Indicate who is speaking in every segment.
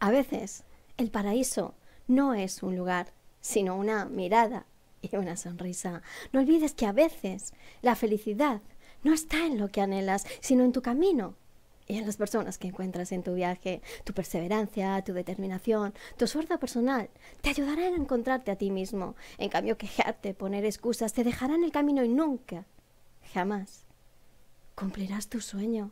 Speaker 1: A veces el paraíso no es un lugar, sino una mirada y una sonrisa. No olvides que a veces la felicidad no está en lo que anhelas, sino en tu camino y en las personas que encuentras en tu viaje. Tu perseverancia, tu determinación, tu suerte personal te ayudarán a encontrarte a ti mismo. En cambio, quejarte, poner excusas, te dejarán el camino y nunca, jamás, cumplirás tu sueño.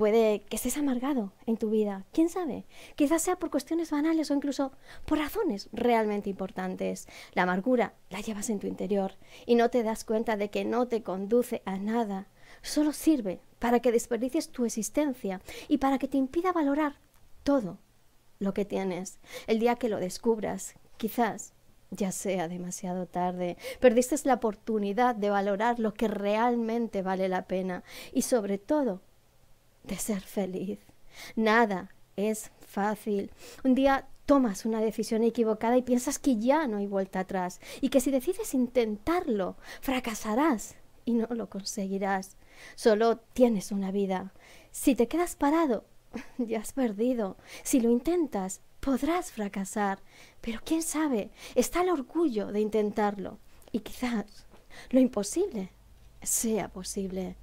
Speaker 1: Puede que estés amargado en tu vida, quién sabe. Quizás sea por cuestiones banales o incluso por razones realmente importantes. La amargura la llevas en tu interior y no te das cuenta de que no te conduce a nada. Solo sirve para que desperdicies tu existencia y para que te impida valorar todo lo que tienes. El día que lo descubras, quizás ya sea demasiado tarde. Perdiste la oportunidad de valorar lo que realmente vale la pena y sobre todo de ser feliz. Nada es fácil. Un día tomas una decisión equivocada y piensas que ya no hay vuelta atrás y que si decides intentarlo, fracasarás y no lo conseguirás. Solo tienes una vida. Si te quedas parado, ya has perdido. Si lo intentas, podrás fracasar. Pero quién sabe, está el orgullo de intentarlo. Y quizás lo imposible sea posible.